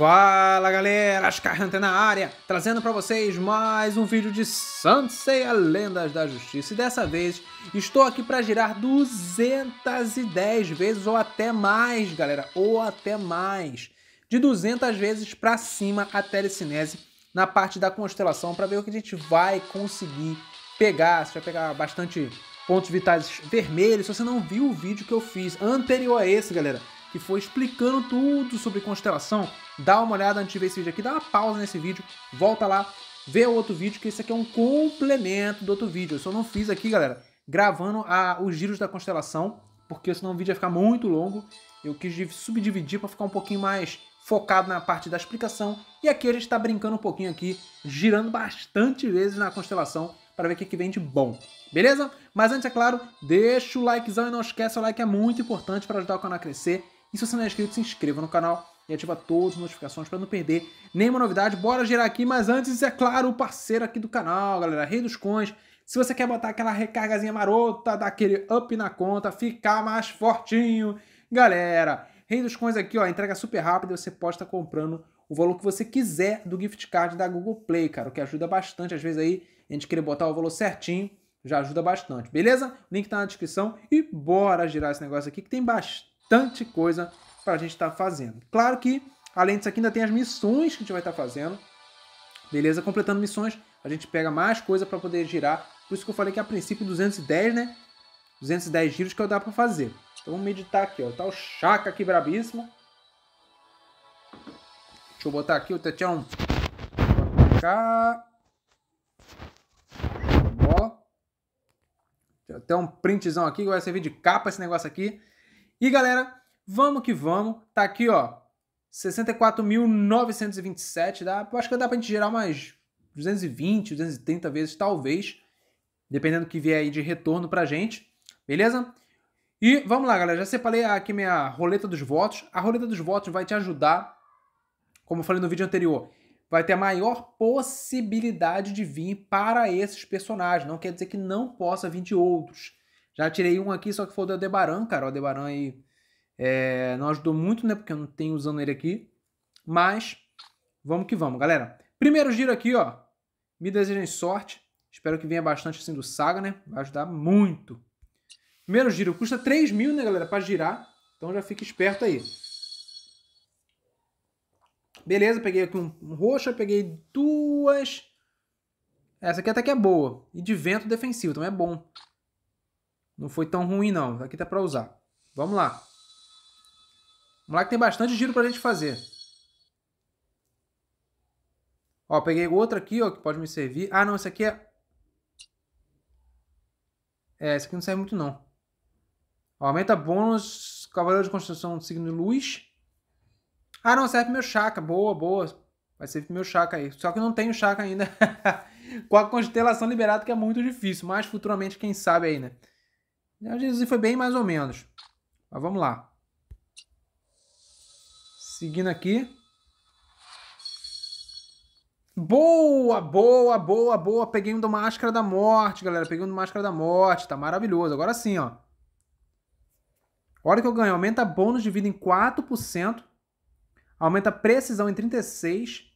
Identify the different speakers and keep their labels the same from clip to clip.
Speaker 1: Fala galera, Ascarranta na área, trazendo para vocês mais um vídeo de Sansei, a Lendas da Justiça. E dessa vez estou aqui para girar 210 vezes ou até mais, galera, ou até mais. De 200 vezes para cima a telecinese na parte da constelação para ver o que a gente vai conseguir pegar. Se vai pegar bastante pontos vitais vermelhos. Se você não viu o vídeo que eu fiz anterior a esse, galera, que foi explicando tudo sobre constelação. Dá uma olhada antes de ver esse vídeo aqui, dá uma pausa nesse vídeo, volta lá, vê o outro vídeo, que esse aqui é um complemento do outro vídeo. Eu só não fiz aqui, galera, gravando a, os giros da constelação, porque senão o vídeo ia ficar muito longo. Eu quis subdividir para ficar um pouquinho mais focado na parte da explicação. E aqui a gente está brincando um pouquinho aqui, girando bastante vezes na constelação para ver o que, que vem de bom. Beleza? Mas antes, é claro, deixa o likezão e não esquece, o like é muito importante para ajudar o canal a crescer. E se você não é inscrito, se inscreva no canal e ativa todas as notificações para não perder nenhuma novidade. Bora gerar aqui, mas antes, é claro, o parceiro aqui do canal, galera, Rei dos Coins. Se você quer botar aquela recargazinha marota, dar aquele up na conta, ficar mais fortinho, galera, Rei dos Coins aqui, ó, entrega super rápida, você pode estar tá comprando o valor que você quiser do gift card da Google Play, cara, o que ajuda bastante, às vezes aí, a gente querer botar o valor certinho, já ajuda bastante, beleza? Link tá na descrição e bora girar esse negócio aqui que tem bastante bastante coisa para a gente estar tá fazendo. Claro que, além disso aqui, ainda tem as missões que a gente vai estar tá fazendo. Beleza? Completando missões, a gente pega mais coisa para poder girar. Por isso que eu falei que a princípio 210, né? 210 giros que eu dá para fazer. Então vamos meditar aqui, ó. Tá o Chaka aqui brabíssimo. Deixa eu botar aqui o Tetião. Cá. Bola. Tem até um printzão aqui que vai servir de capa esse negócio aqui. E galera, vamos que vamos. Tá aqui, ó, 64.927. Dá, acho que dá pra gente gerar umas 220, 230 vezes, talvez. Dependendo do que vier aí de retorno pra gente. Beleza? E vamos lá, galera. Já separei aqui minha roleta dos votos. A roleta dos votos vai te ajudar, como eu falei no vídeo anterior, vai ter a maior possibilidade de vir para esses personagens. Não quer dizer que não possa vir de outros. Já tirei um aqui, só que foi o Debaran, cara. O debaran aí é, não ajudou muito, né? Porque eu não tenho usando ele aqui. Mas vamos que vamos, galera. Primeiro giro aqui, ó. Me desejem sorte. Espero que venha bastante assim do Saga, né? Vai ajudar muito. Primeiro giro custa 3 mil, né, galera, para girar. Então já fica esperto aí. Beleza, peguei aqui um, um roxo, peguei duas. Essa aqui até que é boa. E de vento defensivo, então é bom. Não foi tão ruim, não. Aqui tá para usar. Vamos lá. Vamos lá que tem bastante giro para a gente fazer. Ó, peguei outro aqui, ó, que pode me servir. Ah, não, esse aqui é... É, esse aqui não serve muito, não. Ó, aumenta bônus, cavaleiro de construção do signo luz. Ah, não, serve pro meu chakra. Boa, boa. Vai servir pro meu chakra aí. Só que eu não tenho chakra ainda. Com a constelação liberada, que é muito difícil. Mas futuramente, quem sabe aí, né? A gente foi bem mais ou menos. Mas vamos lá. Seguindo aqui. Boa, boa, boa, boa. Peguei um do Máscara da Morte, galera. Peguei um do Máscara da Morte. Tá maravilhoso. Agora sim, ó. Olha que eu ganho. Aumenta bônus de vida em 4%. Aumenta precisão em 36%.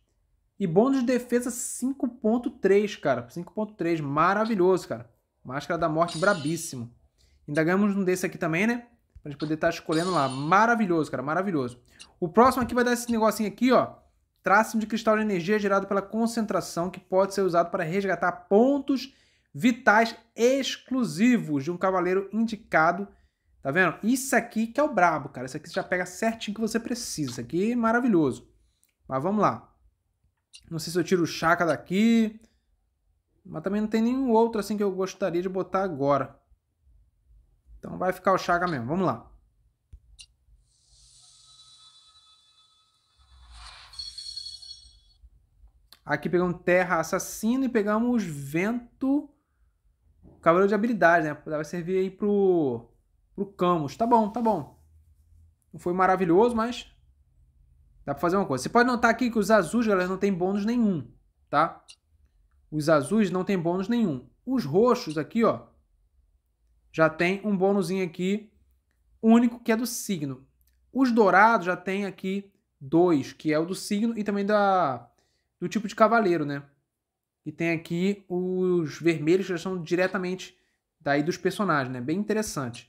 Speaker 1: E bônus de defesa 5.3, cara. 5.3. Maravilhoso, cara. Máscara da Morte brabíssimo. Indagamos um desse aqui também, né? Pra gente poder estar tá escolhendo lá. Maravilhoso, cara, maravilhoso. O próximo aqui vai dar esse negocinho aqui, ó. Traço de cristal de energia gerado pela concentração que pode ser usado para resgatar pontos vitais exclusivos de um cavaleiro indicado. Tá vendo? Isso aqui que é o brabo, cara. Isso aqui você já pega certinho que você precisa. Isso aqui é maravilhoso. Mas vamos lá. Não sei se eu tiro o chakra daqui. Mas também não tem nenhum outro assim que eu gostaria de botar agora. Então vai ficar o Chaga mesmo. Vamos lá. Aqui pegamos Terra Assassino e pegamos Vento Cavaleiro de Habilidade, né? Vai servir aí pro, pro Camus. Tá bom, tá bom. Não foi maravilhoso, mas dá pra fazer uma coisa. Você pode notar aqui que os azuis, galera, não tem bônus nenhum, tá? Os azuis não tem bônus nenhum. Os roxos aqui, ó, já tem um bônusinho aqui único que é do signo. Os dourados já tem aqui dois, que é o do signo e também da do tipo de cavaleiro, né? E tem aqui os vermelhos que já são diretamente daí dos personagens, né? Bem interessante.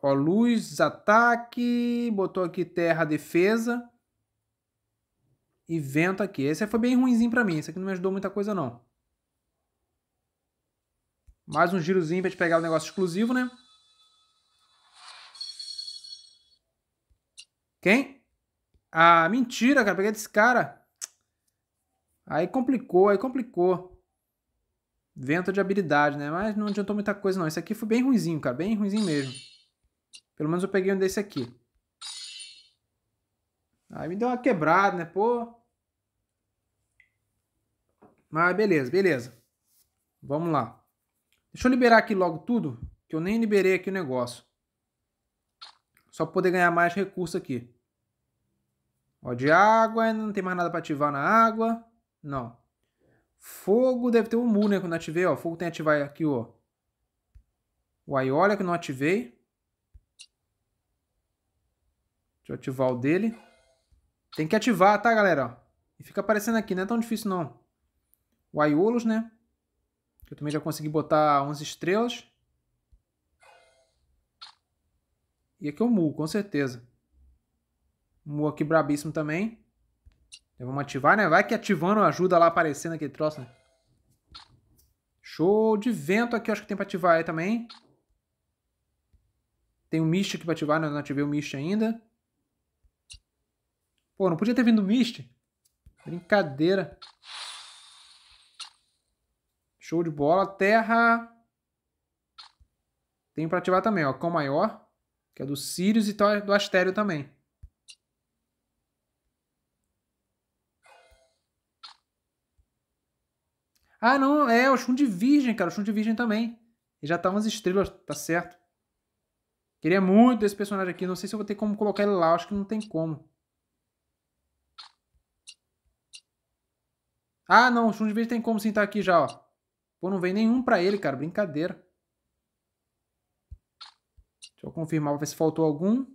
Speaker 1: Ó, luz, ataque, botou aqui terra, defesa e vento aqui. Esse foi bem ruimzinho para mim. Esse aqui não me ajudou muita coisa, não. Mais um girozinho pra gente pegar o negócio exclusivo, né? Quem? Ah, mentira, cara. Peguei desse cara. Aí complicou, aí complicou. Vento de habilidade, né? Mas não adiantou muita coisa, não. Esse aqui foi bem ruimzinho, cara. Bem ruimzinho mesmo. Pelo menos eu peguei um desse aqui. Aí me deu uma quebrada, né? Pô, mas beleza, beleza. Vamos lá. Deixa eu liberar aqui logo tudo, que eu nem liberei aqui o negócio. Só para poder ganhar mais recurso aqui. Ó, de água, não tem mais nada para ativar na água. Não. Fogo deve ter um mu, né? Quando eu ativei, ó. Fogo tem que ativar aqui, ó. O Aiolia que não ativei. Deixa eu ativar o dele. Tem que ativar, tá, galera? E fica aparecendo aqui, não é tão difícil não o Aiolos, né? Que eu também já consegui botar 11 estrelas. E aqui é o Mu, com certeza. Mu aqui brabíssimo também. Então vamos ativar, né? Vai que ativando ajuda lá aparecendo aquele troço, né? Show de vento aqui, acho que tem pra ativar aí também. Tem o um Mist aqui pra ativar, né? não ativei o Mist ainda. Pô, não podia ter vindo o Mist? Brincadeira. Show de bola. Terra. Tem pra ativar também, ó. Com maior. Que é do Sirius e tá, do Astério também. Ah, não, é o Shun de Virgem, cara. O Shun de Virgem também. E já tá umas estrelas, tá certo. Queria muito esse personagem aqui. Não sei se eu vou ter como colocar ele lá. Acho que não tem como. Ah, não. O Shun de Virgem tem como sentar aqui já, ó. Pô, não vem nenhum para ele, cara. Brincadeira. Deixa eu confirmar pra ver se faltou algum.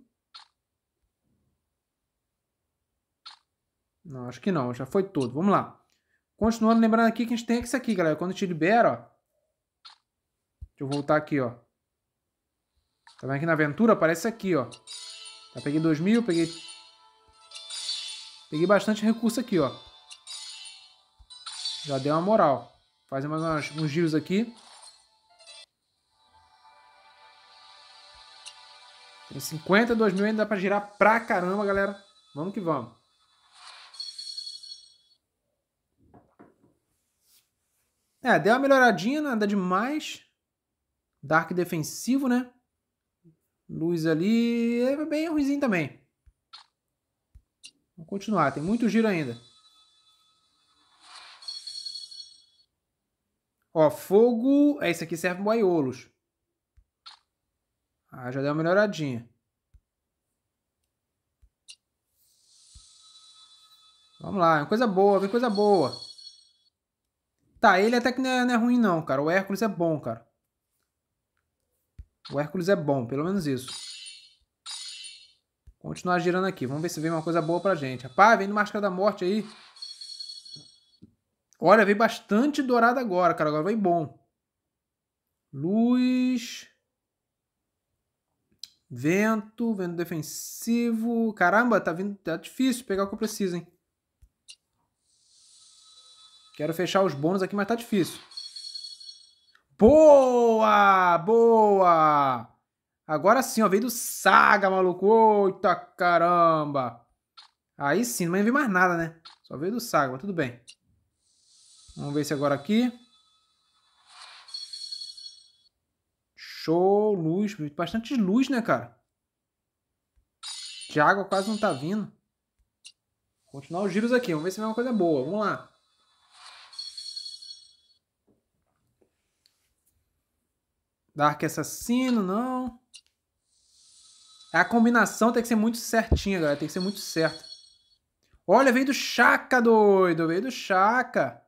Speaker 1: Não, acho que não. Já foi todo. Vamos lá. Continuando, lembrando aqui que a gente tem isso aqui, galera. Quando a gente libera, ó. Deixa eu voltar aqui, ó. Tá vendo aqui na aventura? Aparece aqui, ó. Tá, peguei 2 mil, peguei... Peguei bastante recurso aqui, ó. Já deu uma moral. Fazer mais umas, uns giros aqui. Tem 52 mil, ainda dá pra girar pra caramba, galera. Vamos que vamos. É, deu uma melhoradinha, é nada demais. Dark defensivo, né? Luz ali é bem ruimzinho também. Vamos continuar, tem muito giro ainda. Ó, fogo. É, isso aqui serve para boiolos. Ah, já deu uma melhoradinha. Vamos lá, é coisa boa, vem coisa boa. Tá, ele até que não é, não é, ruim não, cara. O Hércules é bom, cara. O Hércules é bom, pelo menos isso. Continuar girando aqui. Vamos ver se vem uma coisa boa pra gente. Rapaz, vem no Máscara da Morte aí. Olha, veio bastante dourado agora, cara. Agora veio bom. Luz. Vento, vento defensivo. Caramba, tá vindo. Tá difícil pegar o que eu preciso, hein? Quero fechar os bônus aqui, mas tá difícil. Boa! Boa! Agora sim, ó. Veio do Saga, maluco. Eita caramba! Aí sim, não veio mais nada, né? Só veio do Saga, mas tudo bem. Vamos ver se agora aqui. Show, luz. Bastante luz, né, cara? De água quase não tá vindo. continuar os giros aqui. Vamos ver se é uma coisa boa. Vamos lá. Dark Assassino, não. A combinação tem que ser muito certinha, galera. Tem que ser muito certa. Olha, veio do Chaka, doido. Veio do Chaka.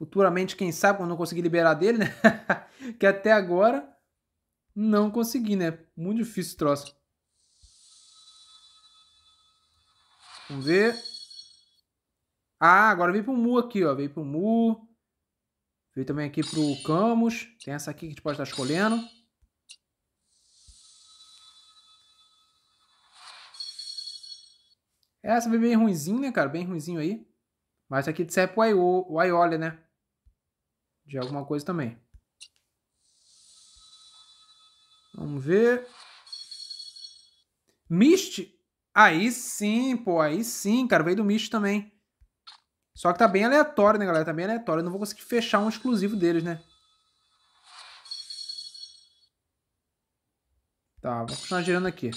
Speaker 1: Futuramente, quem sabe, quando eu conseguir liberar dele, né? que até agora não consegui, né? Muito difícil esse troço. Vamos ver. Ah, agora veio pro Mu aqui, ó. Veio pro Mu. Veio também aqui pro Camus. Tem essa aqui que a gente pode estar escolhendo. Essa veio bem ruimzinho, né, cara? Bem ruimzinho aí. Mas aqui serve pro Aioli, né? de alguma coisa também. Vamos ver. Mist. Aí sim, pô. Aí sim, cara. Veio do Mist também. Só que tá bem aleatório, né, galera? Tá bem aleatório. Eu não vou conseguir fechar um exclusivo deles, né? Tá, vou continuar girando aqui.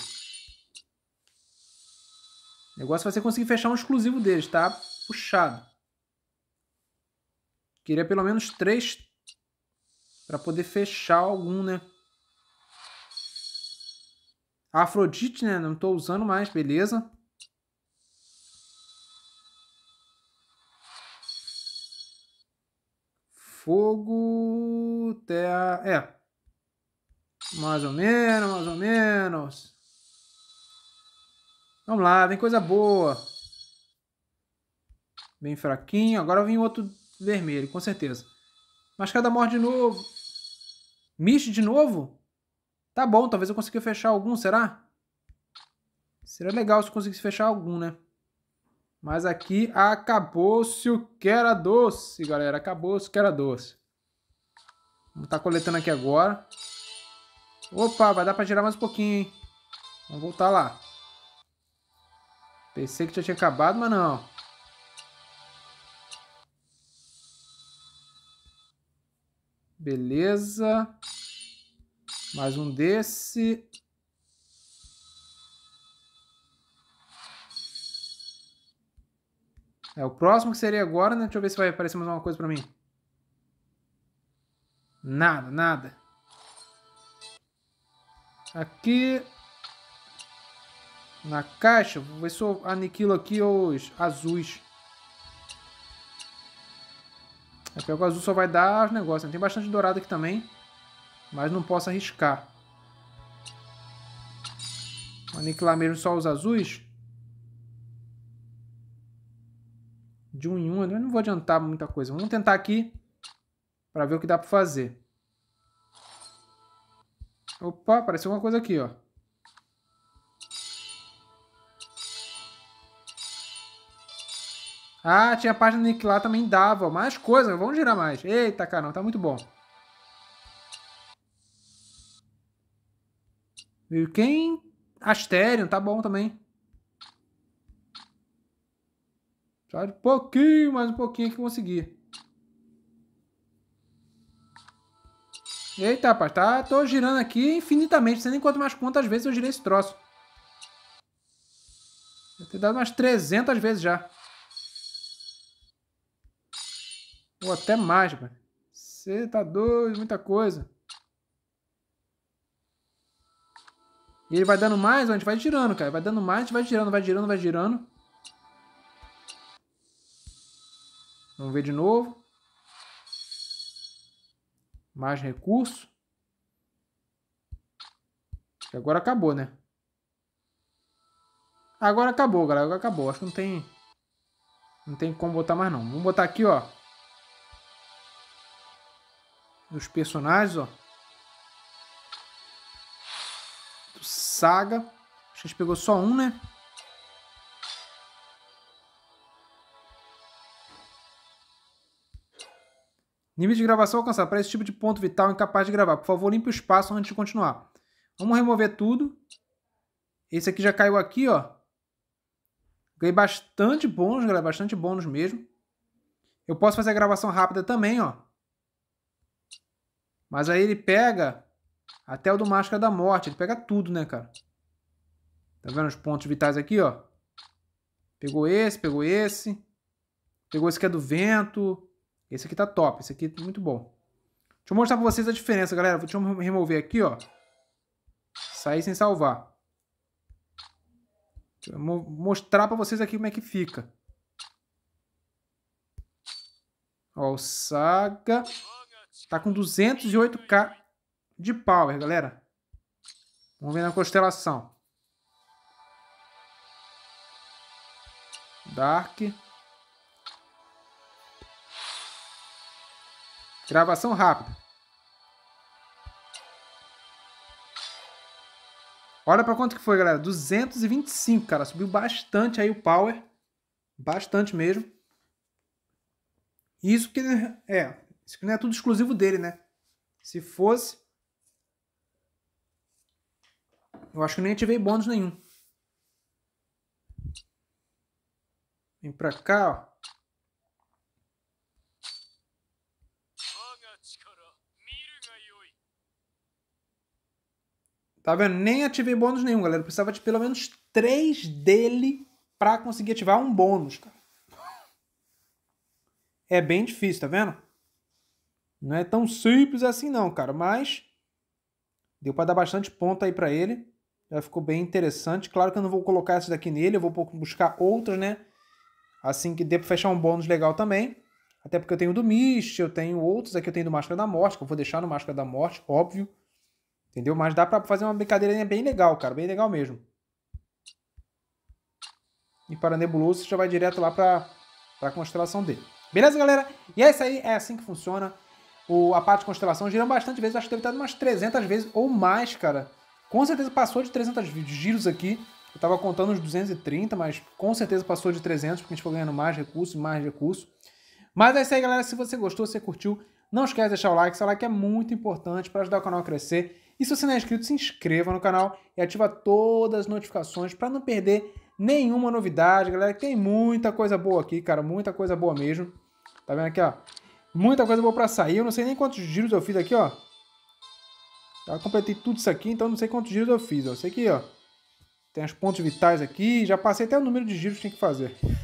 Speaker 1: O negócio vai ser conseguir fechar um exclusivo deles, tá? Puxado. Queria pelo menos três para poder fechar algum, né? Afrodite, né? Não estou usando mais, beleza. Fogo, terra... É. Mais ou menos, mais ou menos. Vamos lá, vem coisa boa. Bem fraquinho. Agora vem outro vermelho, com certeza. Machado da Morte de novo. Mist de novo? Tá bom, talvez eu consiga fechar algum, será? Seria legal se eu conseguisse fechar algum, né? Mas aqui acabou-se o que era doce, galera. Acabou-se o que era doce. Vamos estar tá coletando aqui agora. Opa, vai dar pra girar mais um pouquinho, hein? Vamos voltar lá. Pensei que já tinha acabado, mas não. Beleza. Mais um desse. É, o próximo que seria agora, né? Deixa eu ver se vai aparecer mais alguma coisa pra mim. Nada, nada. Aqui. Na caixa, vou ver se eu aniquilo aqui os azuis. A é, o azul só vai dar os negócios. Né? Tem bastante dourado aqui também. Mas não posso arriscar. Vou aniquilar mesmo só os azuis. De um em um. Eu não vou adiantar muita coisa. Vamos tentar aqui. Para ver o que dá para fazer. Opa, apareceu alguma coisa aqui, ó. Ah, tinha página do lá também dava. Mais coisa, né? vamos girar mais. Eita, caramba, tá muito bom. E quem? Asterion, tá bom também. Só de pouquinho, mais um pouquinho que consegui. Eita, rapaz, tá, tô girando aqui infinitamente. Não sei nem quanto mais quantas vezes eu girei esse troço. Deve ter dado umas 300 vezes já. Ou até mais, mano. Você tá doido, muita coisa. E ele vai dando mais, a gente vai girando, cara. Vai dando mais, a gente vai girando, vai girando, vai girando. Vamos ver de novo. Mais recurso. Agora acabou, né? Agora acabou, galera. Agora acabou. Acho que não tem... Não tem como botar mais, não. Vamos botar aqui, ó dos personagens, ó. Do Saga. Acho que a gente pegou só um, né? Nível de gravação alcançado. Para esse tipo de ponto vital, incapaz de gravar. Por favor, limpe o espaço antes de continuar. Vamos remover tudo. Esse aqui já caiu aqui, ó. Ganhei bastante bônus, galera. Bastante bônus mesmo. Eu posso fazer a gravação rápida também, ó. Mas aí ele pega até o do Máscara da Morte. Ele pega tudo, né, cara? Tá vendo os pontos vitais aqui, ó? Pegou esse, pegou esse. Pegou esse que é do vento. Esse aqui tá top. Esse aqui é muito bom. Deixa eu mostrar pra vocês a diferença, galera. Deixa eu remover aqui, ó. Sair sem salvar. Deixa eu mostrar pra vocês aqui como é que fica. Ó, o Saga tá com 208k de power, galera. Vamos ver na constelação. Dark. Gravação rápida. Olha para quanto que foi, galera. 225, cara. Subiu bastante aí o power. Bastante mesmo. Isso que... É, isso aqui não é tudo exclusivo dele, né? Se fosse. Eu acho que nem ativei bônus nenhum. Vem pra cá, ó. Tá vendo? Nem ativei bônus nenhum, galera. Eu precisava de pelo menos três dele pra conseguir ativar um bônus, cara. É bem difícil, tá vendo? Não é tão simples assim não, cara, mas deu para dar bastante ponta aí para ele. Já ficou bem interessante. Claro que eu não vou colocar esse daqui nele, eu vou buscar outros, né? Assim que dê para fechar um bônus legal também. Até porque eu tenho do Mist, eu tenho outros aqui, eu tenho do Máscara da Morte, que eu vou deixar no Máscara da Morte, óbvio. Entendeu? Mas dá pra fazer uma brincadeirinha bem legal, cara, bem legal mesmo. E para Nebuloso já vai direto lá para pra constelação dele. Beleza, galera? E é isso aí, é assim que funciona o, a parte de constelação girou bastante vezes, acho que deve dado umas 300 vezes ou mais, cara. Com certeza passou de 300 giros aqui. Eu tava contando uns 230, mas com certeza passou de 300, porque a gente foi ganhando mais recurso e mais recurso. Mas é isso aí, galera. Se você gostou, se você curtiu, não esquece de deixar o like. Seu like é muito importante para ajudar o canal a crescer. E se você não é inscrito, se inscreva no canal e ativa todas as notificações para não perder nenhuma novidade, galera. Tem muita coisa boa aqui, cara. Muita coisa boa mesmo. Tá vendo aqui, ó? Muita coisa boa pra sair. Eu não sei nem quantos giros eu fiz aqui, ó. Já tá, completei tudo isso aqui, então não sei quantos giros eu fiz, ó. Sei que, ó. Tem os pontos vitais aqui. Já passei até o número de giros que tinha que fazer.